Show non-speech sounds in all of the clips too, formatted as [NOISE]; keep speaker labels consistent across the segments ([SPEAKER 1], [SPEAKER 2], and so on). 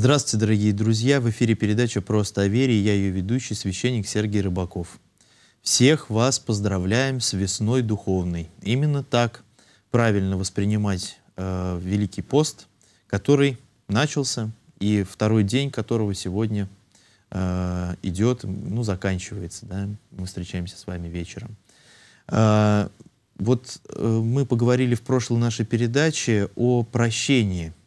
[SPEAKER 1] Здравствуйте, дорогие друзья! В эфире передача «Просто о вере» и я ее ведущий, священник Сергей Рыбаков. Всех вас поздравляем с весной духовной. Именно так правильно воспринимать э, Великий пост, который начался и второй день которого сегодня э, идет, ну, заканчивается, да, мы встречаемся с вами вечером. Э, вот э, мы поговорили в прошлой нашей передаче о прощении –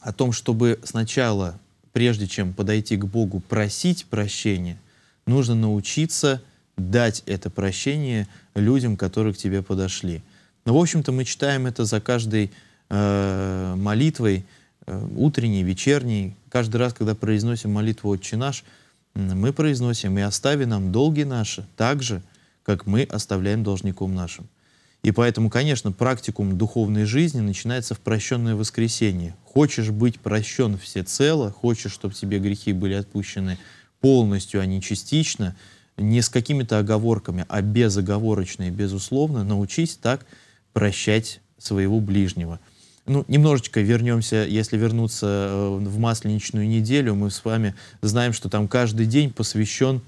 [SPEAKER 1] о том, чтобы сначала, прежде чем подойти к Богу, просить прощения, нужно научиться дать это прощение людям, которые к тебе подошли. Но, ну, в общем-то, мы читаем это за каждой э, молитвой, э, утренней, вечерней. Каждый раз, когда произносим молитву «Отче наш», мы произносим «И остави нам долги наши, так же, как мы оставляем должником нашим». И поэтому, конечно, практикум духовной жизни начинается в прощенное воскресенье. Хочешь быть прощен всецело, хочешь, чтобы тебе грехи были отпущены полностью, а не частично, не с какими-то оговорками, а безоговорочно и безусловно, научись так прощать своего ближнего. Ну, немножечко вернемся, если вернуться э, в масленичную неделю, мы с вами знаем, что там каждый день посвящен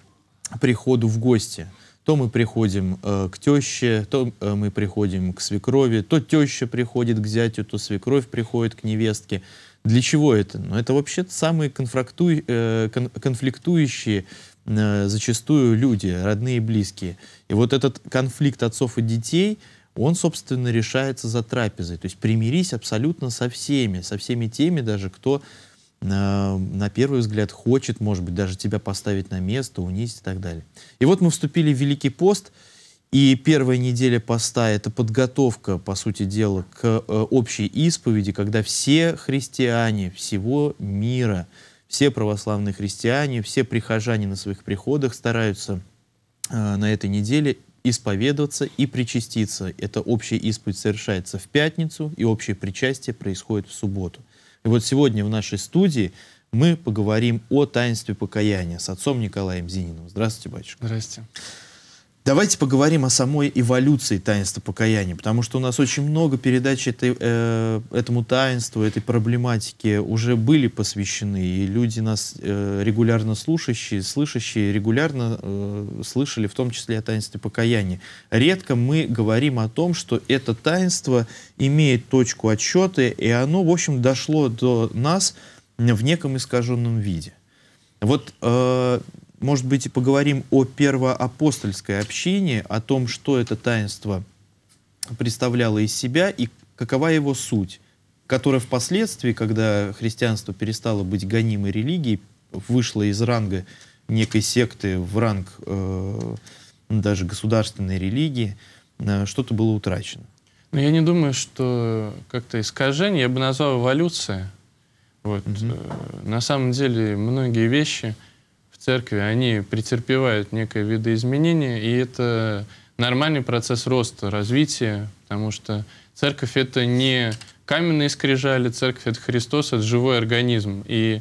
[SPEAKER 1] приходу в гости – то мы приходим э, к теще, то э, мы приходим к свекрови, то теща приходит к зятю, то свекровь приходит к невестке. Для чего это? Ну, это вообще самые конфракту... э, кон... конфликтующие э, зачастую люди, родные и близкие. И вот этот конфликт отцов и детей, он, собственно, решается за трапезой. То есть примирись абсолютно со всеми, со всеми теми даже, кто на первый взгляд хочет, может быть, даже тебя поставить на место, унизить и так далее. И вот мы вступили в Великий пост, и первая неделя поста — это подготовка, по сути дела, к э, общей исповеди, когда все христиане всего мира, все православные христиане, все прихожане на своих приходах стараются э, на этой неделе исповедоваться и причаститься. Это общая исповедь совершается в пятницу, и общее причастие происходит в субботу. И вот сегодня в нашей студии мы поговорим о таинстве покаяния с отцом Николаем Зининым. Здравствуйте, батюшка. Здравствуйте. Давайте поговорим о самой эволюции таинства покаяния, потому что у нас очень много передач этой, э, этому таинству, этой проблематике уже были посвящены, и люди нас э, регулярно слушающие, слышащие, регулярно э, слышали в том числе о таинстве покаяния. Редко мы говорим о том, что это таинство имеет точку отсчета, и оно, в общем, дошло до нас в неком искаженном виде. Вот э, может быть, и поговорим о первоапостольской общине, о том, что это таинство представляло из себя и какова его суть, которая впоследствии, когда христианство перестало быть гонимой религией, вышло из ранга некой секты в ранг э, даже государственной религии, э, что-то было утрачено.
[SPEAKER 2] Но ну, я не думаю, что как-то искажение, я бы назвал эволюция. Вот. Mm-hmm. На самом деле многие вещи, церкви, они претерпевают некое видоизменение, и это нормальный процесс роста, развития, потому что церковь — это не каменные скрижали, церковь — это Христос, это живой организм. И,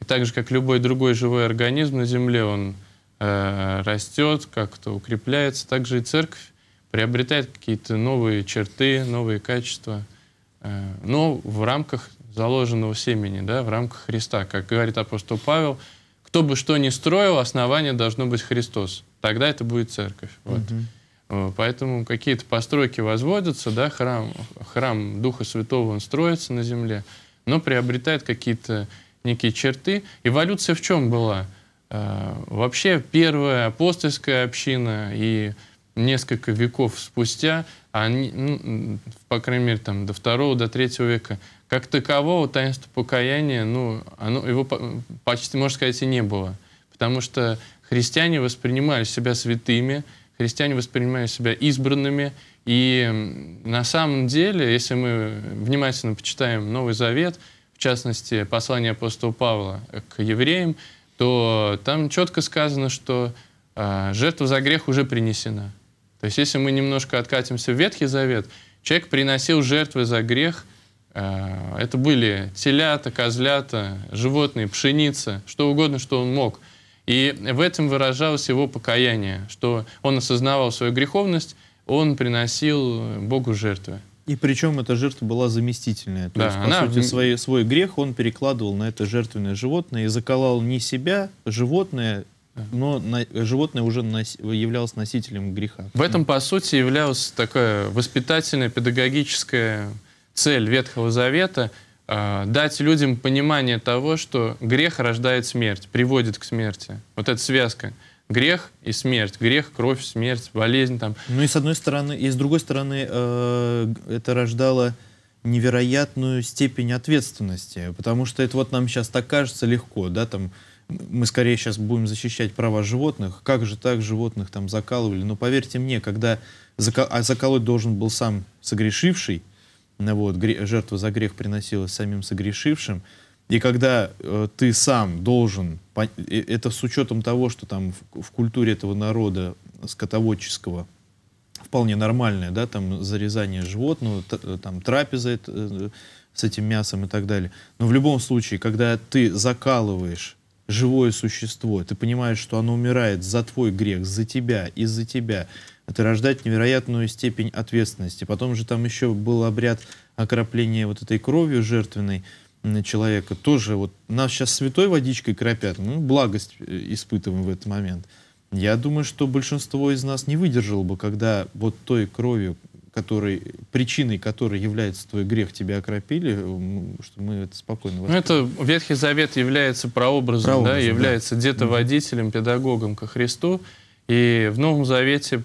[SPEAKER 2] и так же, как любой другой живой организм на земле, он э, растет, как-то укрепляется, так же и церковь приобретает какие-то новые черты, новые качества, э, но в рамках заложенного семени, да, в рамках Христа. Как говорит апостол Павел — кто бы что ни строил, основание должно быть Христос. Тогда это будет церковь. Вот. Угу. Поэтому какие-то постройки возводятся, да, храм, храм Духа Святого, он строится на земле, но приобретает какие-то некие черты. Эволюция в чем была? Э, вообще первая апостольская община и несколько веков спустя, они, ну, по крайней мере, там, до второго, до третьего века, как такового таинства покаяния, ну, оно, его почти, можно сказать, и не было. Потому что христиане воспринимали себя святыми, христиане воспринимали себя избранными. И на самом деле, если мы внимательно почитаем Новый Завет, в частности, послание апостола Павла к евреям, то там четко сказано, что э, жертва за грех уже принесена. То есть если мы немножко откатимся в Ветхий Завет, человек приносил жертвы за грех – Э, это были телята, козлята, животные, пшеница, что угодно, что он мог. И в этом выражалось его покаяние, что он осознавал свою греховность, он приносил
[SPEAKER 1] Богу жертвы. И причем эта жертва была заместительная. То да, есть, по она... сути, свой, свой грех он перекладывал на это жертвенное животное и заколал не себя, животное, но на, животное уже нос, являлось носителем греха.
[SPEAKER 2] В этом, по сути, являлась такая воспитательная, педагогическая цель Ветхого Завета э, дать людям понимание того, что грех рождает смерть, приводит к смерти. Вот эта связка. Грех и смерть, грех, кровь, смерть, болезнь там.
[SPEAKER 1] Ну и с одной стороны, и с другой стороны, э, это рождало невероятную степень ответственности, потому что это вот нам сейчас так кажется легко, да, там мы скорее сейчас будем защищать права животных, как же так животных там закалывали, но поверьте мне, когда зако- а заколоть должен был сам согрешивший, вот, жертва за грех приносилась самим согрешившим, и когда э, ты сам должен, это с учетом того, что там в, в культуре этого народа скотоводческого вполне нормальное, да, там зарезание животного, т, э, там трапеза это, э, с этим мясом и так далее. Но в любом случае, когда ты закалываешь живое существо, ты понимаешь, что оно умирает за твой грех, за тебя, из-за тебя, это рождать невероятную степень ответственности. Потом же там еще был обряд окропления вот этой кровью жертвенной человека. Тоже вот нас сейчас святой водичкой кропят, мы ну, благость э, испытываем в этот момент. Я думаю, что большинство из нас не выдержало бы, когда вот той кровью, которой причиной которой является твой грех, тебя окропили, э, что мы это спокойно Ну,
[SPEAKER 2] это Ветхий Завет является прообразом, прообразом да, является да. детоводителем, педагогом ко Христу. И в Новом Завете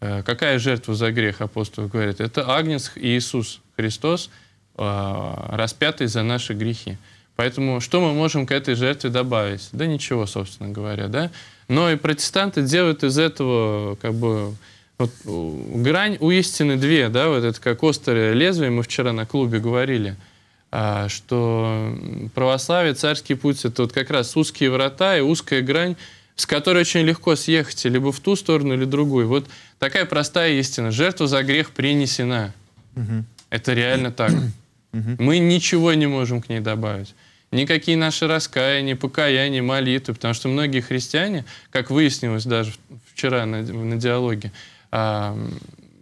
[SPEAKER 2] Э, какая жертва за грех, апостол говорит? Это Агнец Иисус Христос, э, распятый за наши грехи. Поэтому что мы можем к этой жертве добавить? Да ничего, собственно говоря, да? Но и протестанты делают из этого как бы вот, грань у истины две, да, вот это как острое лезвие, мы вчера на клубе говорили, а, что православие, царский путь — это вот как раз узкие врата и узкая грань, с которой очень легко съехать либо в ту сторону, или другую. Вот Такая простая истина. Жертва за грех принесена. Угу. Это реально так. Угу. Мы ничего не можем к ней добавить. Никакие наши раскаяния, покаяния, молитвы. Потому что многие христиане, как выяснилось даже вчера на, на диалоге, а,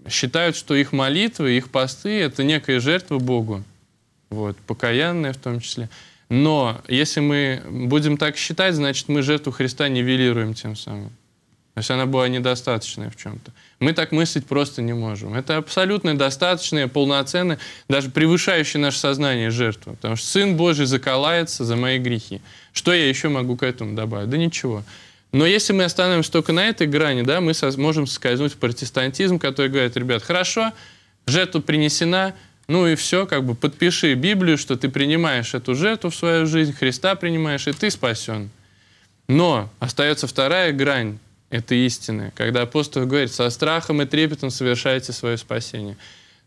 [SPEAKER 2] считают, что их молитвы, их посты — это некая жертва Богу. Вот, покаянная в том числе. Но если мы будем так считать, значит, мы жертву Христа нивелируем тем самым. То есть она была недостаточная в чем-то. Мы так мыслить просто не можем. Это абсолютно достаточная, полноценная, даже превышающая наше сознание жертва. Потому что Сын Божий заколается за мои грехи. Что я еще могу к этому добавить? Да ничего. Но если мы остановимся только на этой грани, да, мы можем скользнуть в протестантизм, который говорит, ребят, хорошо, жертва принесена, ну и все, как бы подпиши Библию, что ты принимаешь эту жертву в свою жизнь, Христа принимаешь, и ты спасен. Но остается вторая грань этой истины, когда апостол говорит, со страхом и трепетом совершайте свое спасение.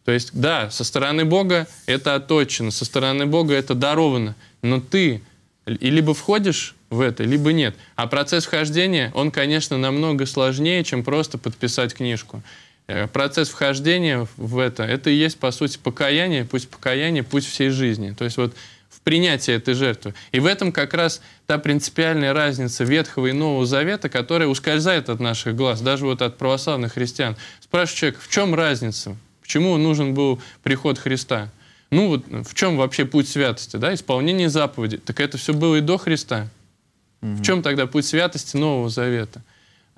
[SPEAKER 2] То есть, да, со стороны Бога это оточено, со стороны Бога это даровано, но ты и либо входишь в это, либо нет. А процесс вхождения, он, конечно, намного сложнее, чем просто подписать книжку. Э, процесс вхождения в это, это и есть, по сути, покаяние, путь покаяния, путь всей жизни. То есть вот принятия этой жертвы. И в этом как раз та принципиальная разница Ветхого и Нового Завета, которая ускользает от наших глаз, даже вот от православных христиан. Спрашиваю человека, в чем разница? Почему нужен был приход Христа? Ну вот в чем вообще путь святости? Да? Исполнение заповедей. Так это все было и до Христа. Угу. В чем тогда путь святости Нового Завета?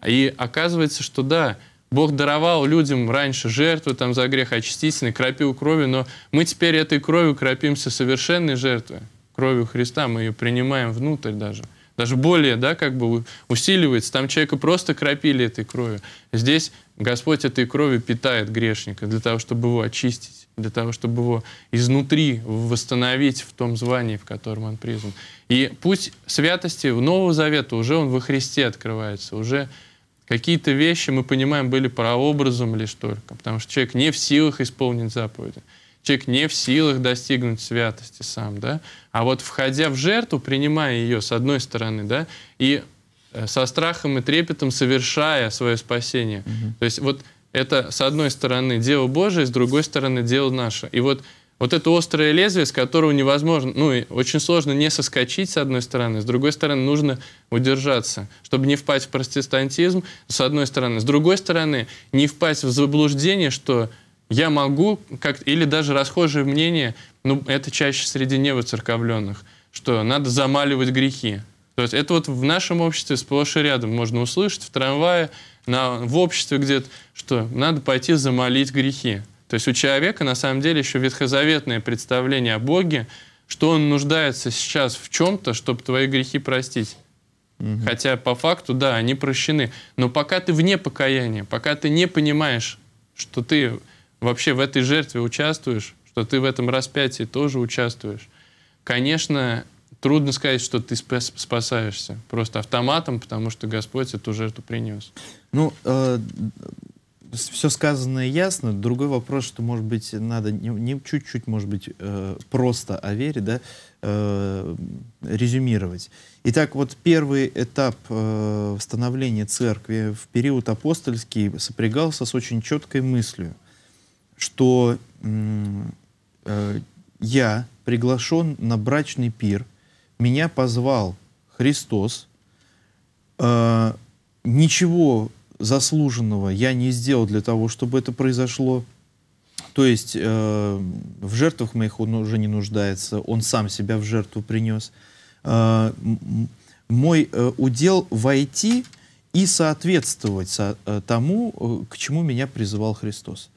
[SPEAKER 2] И оказывается, что да, Бог даровал людям раньше жертву там, за грех очистительный, крапил крови, но мы теперь этой кровью крапимся совершенной жертвой кровью Христа, мы ее принимаем внутрь даже. Даже более, да, как бы усиливается. Там человека просто крапили этой кровью. Здесь Господь этой кровью питает грешника для того, чтобы его очистить, для того, чтобы его изнутри восстановить в том звании, в котором он призван. И путь святости в Нового Завета уже он во Христе открывается, уже Какие-то вещи, мы понимаем, были прообразом лишь только, потому что человек не в силах исполнить заповеди, человек не в силах достигнуть святости сам, да? А вот входя в жертву, принимая ее с одной стороны, да, и э, со страхом и трепетом совершая свое спасение. Угу. То есть вот это, с одной стороны, дело Божие, с другой стороны, дело наше. И вот вот это острое лезвие, с которого невозможно, ну, и очень сложно не соскочить с одной стороны, с другой стороны нужно удержаться, чтобы не впасть в протестантизм, с одной стороны. С другой стороны, не впасть в заблуждение, что я могу, как, или даже расхожее мнение, ну, это чаще среди невыцерковленных, что надо замаливать грехи. То есть это вот в нашем обществе сплошь и рядом можно услышать, в трамвае, на, в обществе где-то, что надо пойти замолить грехи. То есть у человека на самом деле еще ветхозаветное представление о Боге, что он нуждается сейчас в чем-то, чтобы твои грехи простить. Угу. Хотя по факту, да, они прощены. Но пока ты вне покаяния, пока ты не понимаешь, что ты вообще в этой жертве участвуешь, что ты в этом распятии тоже участвуешь, конечно, трудно сказать, что ты спасаешься просто автоматом, потому что Господь эту жертву принес.
[SPEAKER 1] Ну, э, все сказанное ясно. Другой вопрос, что, может быть, надо не чуть-чуть, может быть, э, просто о вере, да, э, резюмировать. Итак, вот первый этап э, становления церкви в период апостольский сопрягался с очень четкой мыслью, что э, я приглашен на брачный пир, меня позвал Христос, э, ничего заслуженного я не сделал для того, чтобы это произошло. То есть э, в жертвах моих он уже не нуждается, он сам себя в жертву принес. Э, мой э, удел войти и соответствовать со, э, тому, э, к чему меня призывал Христос.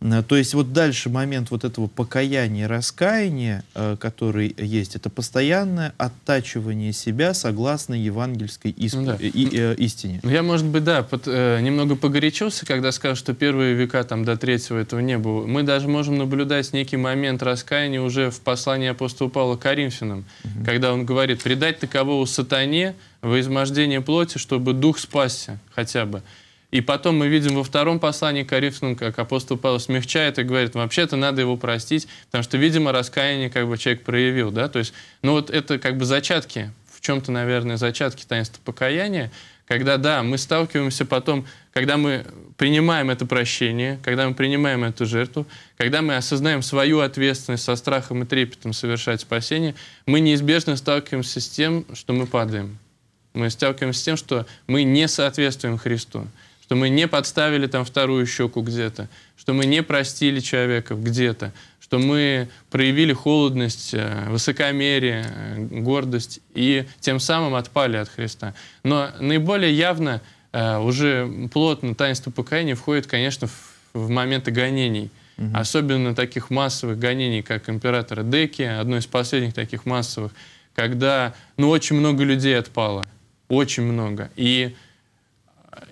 [SPEAKER 1] Э, то есть вот дальше момент вот этого покаяния раскаяния, э, который есть, это постоянное оттачивание себя согласно евангельской иск... Ну да. и, э, истине. Ну, я,
[SPEAKER 2] может быть, да, под, э, немного погорячился, когда сказал, что первые века там до третьего этого не было. Мы даже можем наблюдать некий момент раскаяния уже в послании апостола Павла к Коринфянам, угу. когда он говорит «предать такового сатане во измождение плоти, чтобы дух спасся хотя бы». И потом мы видим во втором послании Коринфянам, как апостол Павел смягчает и говорит, вообще-то надо его простить, потому что, видимо, раскаяние как бы человек проявил, да, то есть, ну вот это как бы зачатки, в чем-то, наверное, зачатки таинства покаяния, когда, да, мы сталкиваемся потом, когда мы принимаем это прощение, когда мы принимаем эту жертву, когда мы осознаем свою ответственность со страхом и трепетом совершать спасение, мы неизбежно сталкиваемся с тем, что мы падаем. Мы сталкиваемся с тем, что мы не соответствуем Христу что мы не подставили там вторую щеку где-то, что мы не простили человека где-то, что мы проявили холодность, э, высокомерие, э, гордость и тем самым отпали от Христа. Но наиболее явно э, уже плотно таинство покаяния входит, конечно, в моменты гонений. Угу. Особенно таких массовых гонений, как императора Деки, одно из последних таких массовых, когда ну, очень много людей отпало. Очень много. И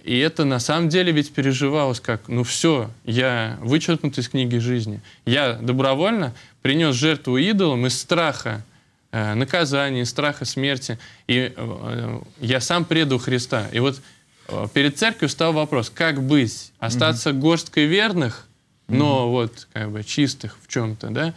[SPEAKER 2] и это на самом деле ведь переживалось как, ну все, я вычеркнут из книги жизни. Я добровольно принес жертву идолам из страха э, наказания, страха смерти. И э, э я сам преду Христа. И вот э, перед церковью стал вопрос, как быть? Остаться угу. горсткой верных, но угу. вот как бы чистых в чем-то, да?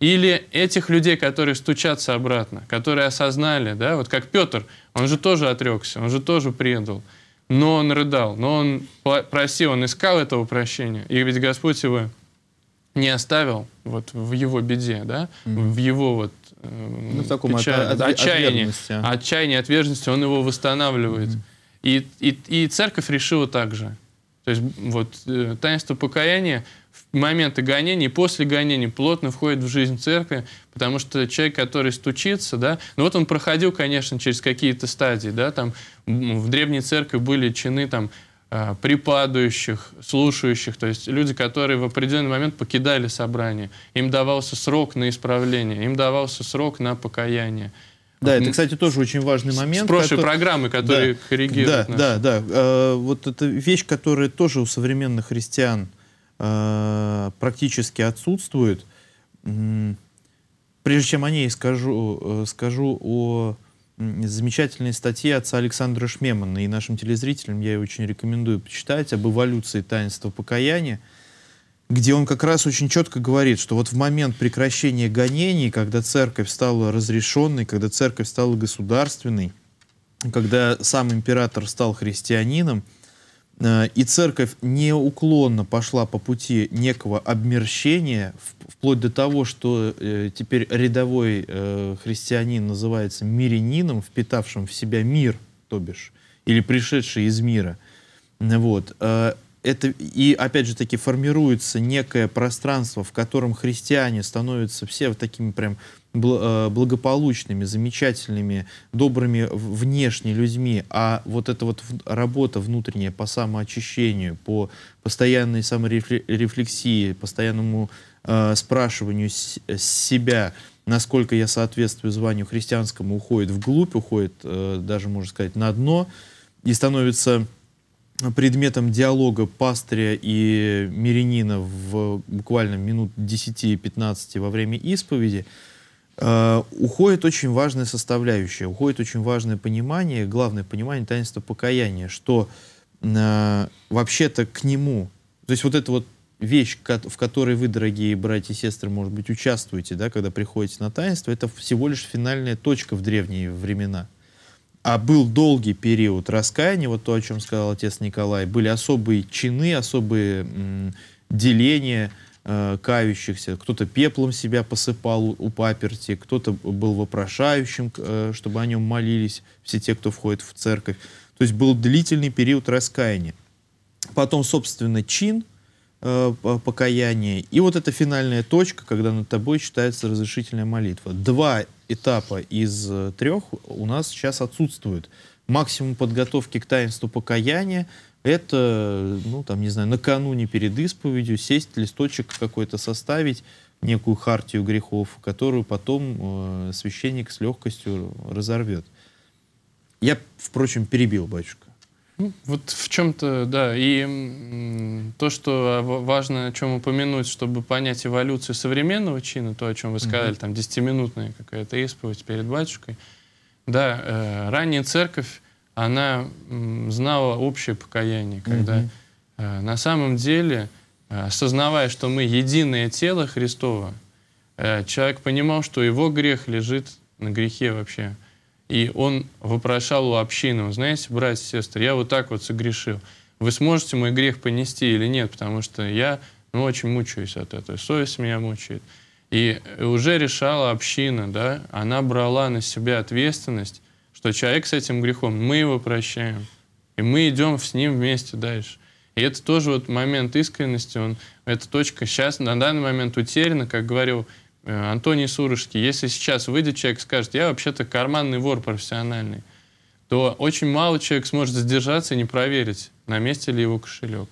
[SPEAKER 2] Или этих людей, которые стучатся обратно, которые осознали, да, вот как Петр, он же тоже отрекся, он же тоже предал. Угу но он рыдал, но он просил, он искал этого прощения. И ведь Господь его не оставил вот в его беде, да, mm-hmm. в его вот э, ну, в таком печаль, от, от, отчаянии, отверженности. отверженности, он его восстанавливает. Mm-hmm. И, и, и церковь решила так же. То есть вот э, таинство покаяния моменты гонений после гонений плотно входит в жизнь церкви, потому что человек, который стучится, да, ну вот он проходил, конечно, через какие-то стадии, да, там в древней церкви были чины там а, припадающих, слушающих, то есть люди, которые в определенный момент покидали собрание. Им давался срок на исправление, им давался срок на покаяние.
[SPEAKER 1] Да, это, кстати, тоже очень важный момент. С прошлой который... программы, которые да, коррегируют. Да, нас. да, да. Э, вот это вещь, которая тоже у современных христиан Э, практически отсутствуют. Прежде чем о ней скажу, э, скажу о замечательной статье отца Александра Шмемана, и нашим телезрителям я ее очень рекомендую почитать, об эволюции таинства покаяния, где он как раз очень четко говорит, что вот в момент прекращения гонений, когда церковь стала разрешенной, когда церковь стала государственной, когда сам император стал христианином, Э, и церковь неуклонно пошла по пути некого обмерщения, вплоть до того, что э, теперь рядовой э, христианин называется мирянином, впитавшим в себя мир, то бишь, или пришедший из мира. Вот. Это, и, опять же таки, формируется некое пространство, в котором христиане становятся все вот такими прям Э, благополучными, замечательными, добрыми внешне людьми, а вот эта вот работа внутренняя по самоочищению, по постоянной саморефлексии, постоянному э, спрашиванию с, себя, насколько я соответствую званию христианскому, уходит вглубь, уходит э, даже, можно сказать, на дно и становится предметом диалога пастыря и мирянина в буквально минут 10-15 во время исповеди – Э, уходит очень важная составляющая, уходит очень важное понимание, главное понимание таинства покаяния, что э, вообще-то к нему, то есть вот эта вот вещь, в которой вы, дорогие братья и сестры, может быть, участвуете, да, когда приходите на таинство, это всего лишь финальная точка в древние времена. А был долгий период раскаяния, вот то, о чем сказал отец Николай, были особые чины, особые деления, Э, кающихся. Кто-то пеплом себя посыпал у паперти, кто-то был вопрошающим, э, чтобы о нем молились все те, кто входит в церковь. То есть был длительный период раскаяния. Потом, собственно, чин э, покаяния. И вот эта финальная точка, когда над тобой читается разрешительная молитва. Два этапа из э, трех у нас сейчас отсутствуют. Максимум подготовки к таинству покаяния – это, ну, там, не знаю, накануне перед исповедью сесть, листочек какой-то составить, некую хартию грехов, которую потом э, священник с легкостью разорвет. Я, впрочем, перебил батюшка. Ну, вот
[SPEAKER 2] в чем-то, да, и то, что важно, о чем упомянуть, чтобы понять эволюцию современного чина, то, о чем вы сказали, угу. там, десятиминутная какая-то исповедь перед батюшкой, да, э, ранняя церковь она знала общее покаяние, когда угу. на самом деле, э, осознавая, что мы единое тело Христова, э, человек понимал, что его грех лежит на грехе вообще. И он вопрошал у общины, знаете, братья и сестры, я вот так вот согрешил. Вы сможете мой грех понести или нет? Потому что я ну, очень мучаюсь от этого, совесть меня мучает. И уже решала община, да, она брала на себя ответственность что человек с этим грехом, мы его прощаем. И мы идем с ним вместе дальше. И это тоже вот момент искренности, он, эта точка сейчас на данный момент утеряна, как говорил э, Антоний Сурожский. Если сейчас выйдет человек и скажет, я вообще-то карманный вор профессиональный, то очень мало человек сможет сдержаться и не проверить, на месте ли его кошелек.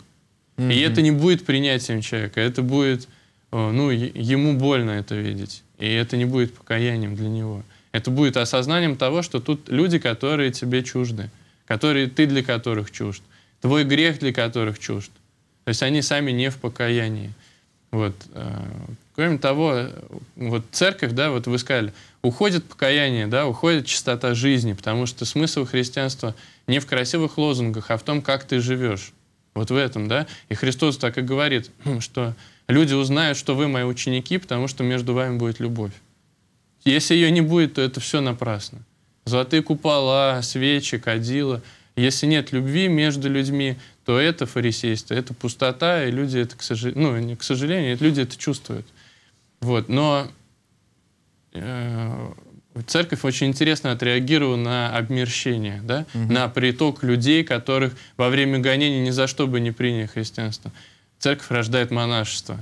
[SPEAKER 2] Mm-hmm. И это не будет принятием человека, это будет, э, ну, ему больно это видеть. И это не будет покаянием для него. Это будет осознанием того, что тут люди, которые тебе чужды, которые ты для которых чужд, твой грех для которых чужд. То есть они сами не в покаянии. Вот. Э, кроме того, вот церковь, да, вот вы сказали, уходит покаяние, да, уходит чистота жизни, потому что смысл христианства не в красивых лозунгах, а в том, как ты живешь. Вот в этом, да. И Христос так и говорит, [CLEARS THROAT] что люди узнают, что вы мои ученики, потому что между вами будет любовь. Если ее не будет, то это все напрасно. Золотые купола, свечи, кадила. Если нет любви между людьми, то это фарисейство, это пустота, и люди это, к сожалению, ну, не к сожалению, люди это чувствуют. Вот. Но э, церковь очень интересно отреагировала на обмерщение, да? угу. на приток людей, которых во время гонений ни за что бы не приняли христианство. Церковь рождает монашество.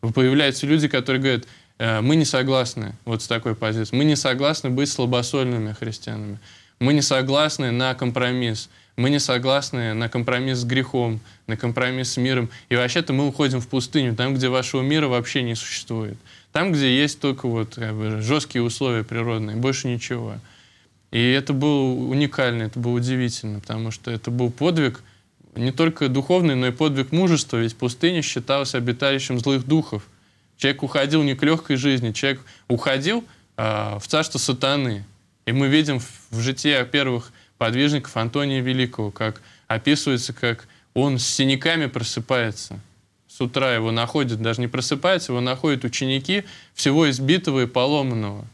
[SPEAKER 2] Появляются люди, которые говорят, Э, мы не согласны вот с такой позицией. Мы не согласны быть слабосольными христианами. Мы не согласны на компромисс. Мы не согласны на компромисс с грехом, на компромисс с миром. И вообще-то мы уходим в пустыню, там, где вашего мира вообще не существует. Там, где есть только вот как бы, жесткие условия природные, больше ничего. И это было уникально, это было удивительно, потому что это был подвиг не только духовный, но и подвиг мужества, ведь пустыня считалась обиталищем злых духов. Человек уходил не к легкой жизни, человек уходил э, в царство сатаны. И мы видим в, в житии первых подвижников Антония Великого, как описывается, как он с синяками просыпается. С утра его находят, даже не просыпается, его находят ученики всего избитого и поломанного.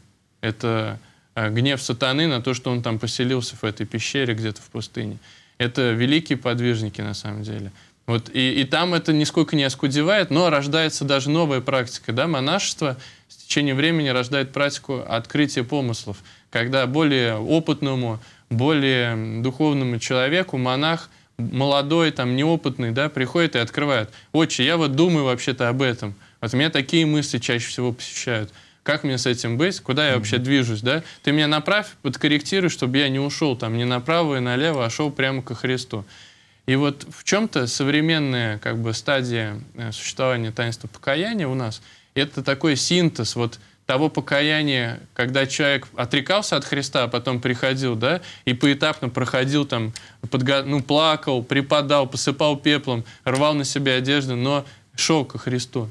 [SPEAKER 2] Это а, гнев сатаны на то, что он там поселился в этой пещере где-то в пустыне. Это великие подвижники на самом деле. Вот, и, и там это нисколько не оскудевает, но рождается даже новая практика. Да? Монашество с течением времени рождает практику открытия помыслов, когда более опытному, более духовному человеку монах молодой, там, неопытный, да, приходит и открывает. «Отче, я вот думаю вообще-то об этом. Вот меня такие мысли чаще всего посещают. Как мне с этим быть? Куда я вообще движусь, да? Ты меня направь, подкорректируй, чтобы я не ушел там не направо и налево, а шел прямо ко Христу». И вот в чем-то современная как бы, стадия э, существования таинства покаяния у нас — это такой синтез вот того покаяния, когда человек отрекался от Христа, а потом приходил, да, и поэтапно проходил там, подго... ну, плакал, припадал, посыпал пеплом, рвал на себя одежду, но шел ко Христу.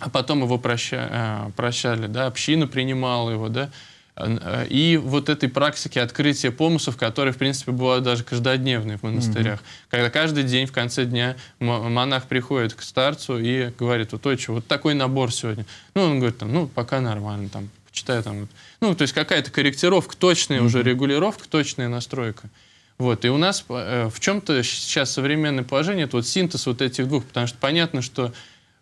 [SPEAKER 2] А потом его проща... Э, прощали, да, община принимала его, да. Э, и вот этой практики открытия помысов, которые, в принципе, бывают даже каждодневные в монастырях. Mm-hmm. Когда каждый день в конце дня монах приходит к старцу и говорит, вот, отче, вот такой набор сегодня. Ну, он говорит, там, ну, пока нормально, там, почитай там. Ну, то есть какая-то корректировка, точная mm-hmm. уже регулировка, точная настройка. Вот, и у нас э, в чем-то сейчас современное положение, это вот синтез вот этих двух, потому что понятно, что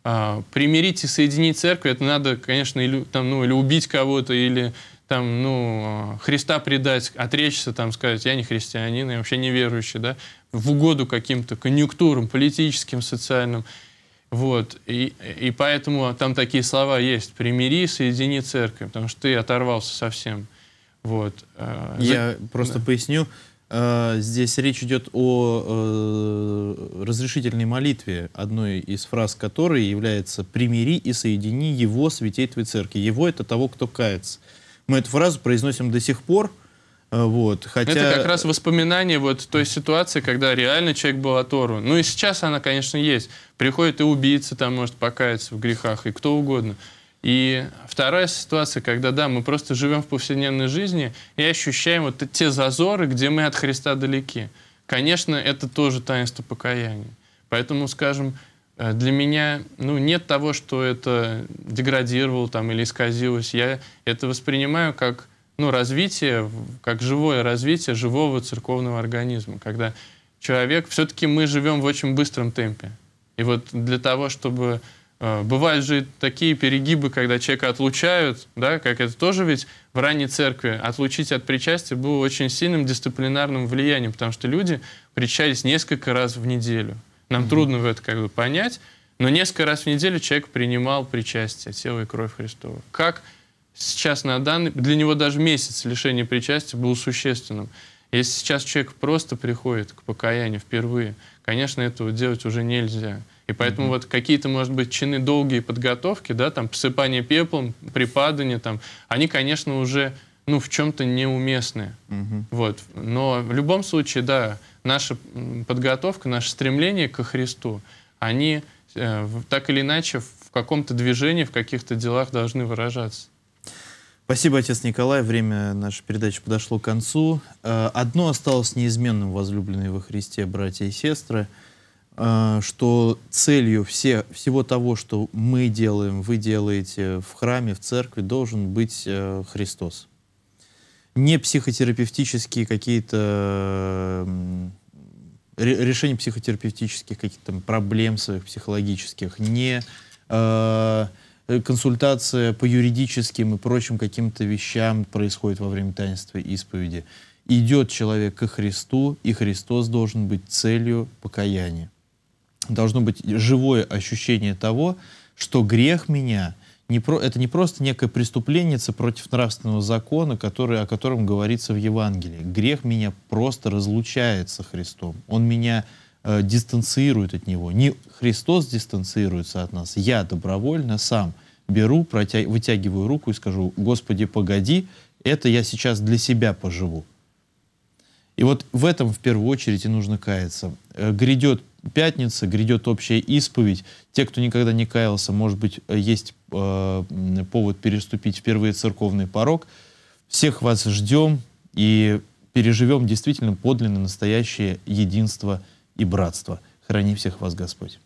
[SPEAKER 2] э, примирить и соединить церковь, это надо, конечно, или, там, ну, или убить кого-то, или там, ну, а, Христа предать, отречься, там, сказать, я не христианин, я вообще неверующий, да, в угоду каким-то конъюнктурам политическим, социальным. Вот. И, и поэтому там такие слова есть. Примири, соедини церковь, потому что ты оторвался совсем.
[SPEAKER 1] Вот. А, я За... просто да. поясню. А, здесь речь идет о э, разрешительной молитве, одной из фраз которой является «примири и соедини его святей твоей церкви». Его — это того, кто кается. Мы эту фразу произносим до сих пор. Э, вот, ну, хотя... Это как
[SPEAKER 2] раз воспоминание вот той ситуации, когда реально человек был оторван. Ну и сейчас она, конечно, есть. Приходит и убийца, там может покаяться в грехах, и кто угодно. И вторая ситуация, когда, да, мы просто живем в повседневной жизни и ощущаем вот те зазоры, где мы от Христа далеки. Конечно, это тоже таинство покаяния. Поэтому, скажем, Э, для меня ну, нет того, что это деградировало там, или исказилось. Я это воспринимаю как ну, развитие, как живое развитие живого церковного организма, когда человек... Все-таки мы живем в очень быстром темпе. И вот для того, чтобы... Э, бывают же такие перегибы, когда человека отлучают, да, как это тоже ведь в ранней церкви, отлучить от причастия было очень сильным дисциплинарным влиянием, потому что люди причались несколько раз в неделю. Нам mm-hmm. трудно в это как бы понять, но несколько раз в неделю человек принимал причастие, тело и кровь Христова. Как сейчас на данный... Для него даже месяц лишения причастия был существенным. Если сейчас человек просто приходит к покаянию впервые, конечно, этого делать уже нельзя. И поэтому mm-hmm. вот какие-то, может быть, чины долгие подготовки, да, там, посыпание пеплом, припадание, там, они, конечно, уже, ну, в чем-то неуместны. Mm-hmm. Вот. Но в любом случае, да, наша подготовка, наше стремление ко Христу, они э, так или иначе в каком-то движении, в каких-то делах должны выражаться.
[SPEAKER 1] Спасибо, отец Николай. Время нашей передачи подошло к концу. Э, одно осталось неизменным, возлюбленные во Христе, братья и сестры, э, что целью все, всего того, что мы делаем, вы делаете в храме, в церкви, должен быть Христос не психотерапевтические какие-то решение психотерапевтических каких-то проблем своих психологических, не э, консультация по юридическим и прочим каким-то вещам происходит во время таинства исповеди. Идет человек ко Христу, и Христос должен быть целью покаяния. Должно быть живое ощущение того, что грех меня — не про, это не просто некая преступленница против нравственного закона, который, о котором говорится в Евангелии. Грех меня просто разлучает со Христом. Он меня э, дистанцирует от Него. Не Христос дистанцируется от нас. Я добровольно сам беру, протя... вытягиваю руку и скажу, Господи, погоди, это я сейчас для себя поживу. И вот в этом в первую очередь и нужно каяться. Э, грядет пятница, грядет общая исповедь. Те, кто никогда не каялся, может быть, э, есть э, повод переступить в первый церковный порог. Всех вас ждем и переживем действительно подлинно настоящее единство и братство. Храни всех вас Господь.